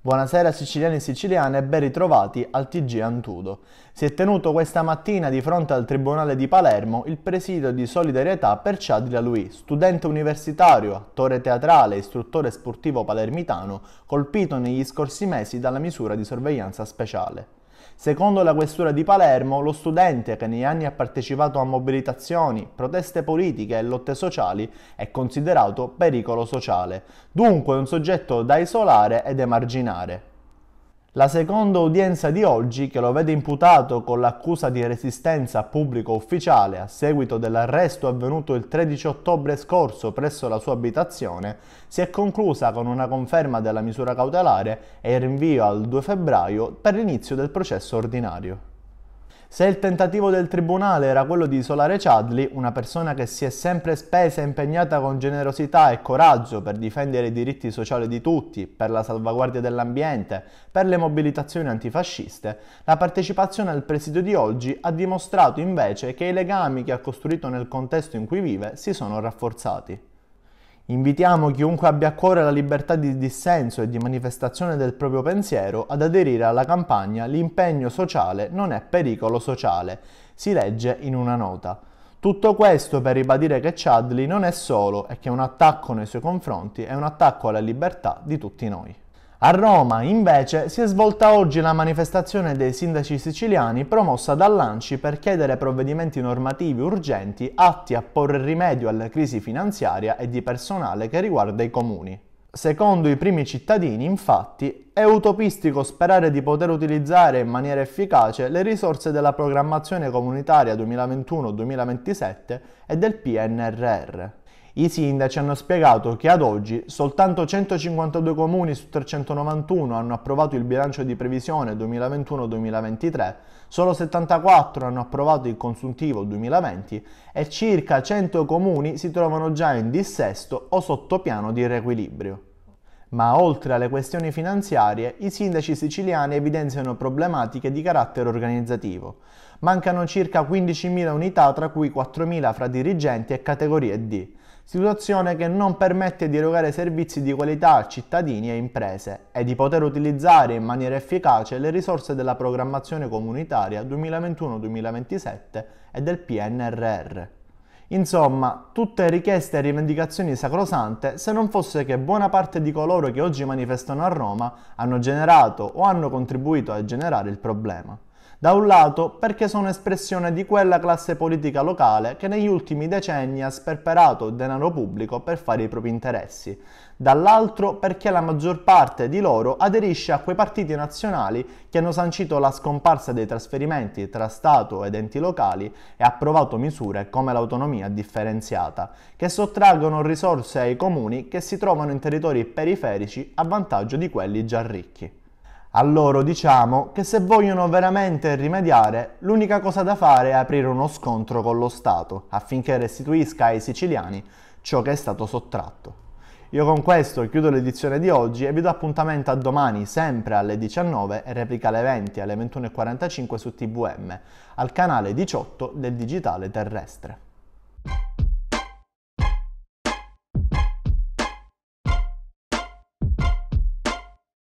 Buonasera siciliani e siciliane e ben ritrovati al TG Antudo. Si è tenuto questa mattina di fronte al Tribunale di Palermo il presidio di solidarietà per Chad Lalui, studente universitario, attore teatrale e istruttore sportivo palermitano colpito negli scorsi mesi dalla misura di sorveglianza speciale. Secondo la questura di Palermo, lo studente che negli anni ha partecipato a mobilitazioni, proteste politiche e lotte sociali è considerato pericolo sociale, dunque un soggetto da isolare ed emarginare. La seconda udienza di oggi, che lo vede imputato con l'accusa di resistenza a pubblico ufficiale a seguito dell'arresto avvenuto il 13 ottobre scorso presso la sua abitazione, si è conclusa con una conferma della misura cautelare e il rinvio al 2 febbraio per l'inizio del processo ordinario. Se il tentativo del tribunale era quello di isolare Chadli, una persona che si è sempre spesa e impegnata con generosità e coraggio per difendere i diritti sociali di tutti, per la salvaguardia dell'ambiente, per le mobilitazioni antifasciste, la partecipazione al presidio di oggi ha dimostrato invece che i legami che ha costruito nel contesto in cui vive si sono rafforzati. Invitiamo chiunque abbia a cuore la libertà di dissenso e di manifestazione del proprio pensiero ad aderire alla campagna L'impegno sociale non è pericolo sociale, si legge in una nota. Tutto questo per ribadire che Chadli non è solo e che un attacco nei suoi confronti è un attacco alla libertà di tutti noi. A Roma, invece, si è svolta oggi la manifestazione dei sindaci siciliani promossa dall'ANCI per chiedere provvedimenti normativi urgenti atti a porre rimedio alla crisi finanziaria e di personale che riguarda i comuni. Secondo i primi cittadini, infatti, è utopistico sperare di poter utilizzare in maniera efficace le risorse della programmazione comunitaria 2021-2027 e del PNRR. I sindaci hanno spiegato che ad oggi soltanto 152 comuni su 391 hanno approvato il bilancio di previsione 2021-2023, solo 74 hanno approvato il consuntivo 2020 e circa 100 comuni si trovano già in dissesto o sotto piano di riequilibrio. Ma oltre alle questioni finanziarie, i sindaci siciliani evidenziano problematiche di carattere organizzativo. Mancano circa 15.000 unità, tra cui 4.000 fra dirigenti e categorie D, situazione che non permette di erogare servizi di qualità a cittadini e imprese e di poter utilizzare in maniera efficace le risorse della programmazione comunitaria 2021-2027 e del PNRR. Insomma, tutte richieste e rivendicazioni sacrosante se non fosse che buona parte di coloro che oggi manifestano a Roma hanno generato o hanno contribuito a generare il problema. Da un lato perché sono espressione di quella classe politica locale che negli ultimi decenni ha sperperato denaro pubblico per fare i propri interessi, dall'altro perché la maggior parte di loro aderisce a quei partiti nazionali che hanno sancito la scomparsa dei trasferimenti tra Stato ed enti locali e approvato misure come l'autonomia differenziata, che sottraggono risorse ai comuni che si trovano in territori periferici a vantaggio di quelli già ricchi. A loro diciamo che se vogliono veramente rimediare, l'unica cosa da fare è aprire uno scontro con lo Stato affinché restituisca ai siciliani ciò che è stato sottratto. Io con questo chiudo l'edizione di oggi e vi do appuntamento a domani sempre alle 19 e replica alle 20 alle 21.45 su TVM, al canale 18 del Digitale Terrestre.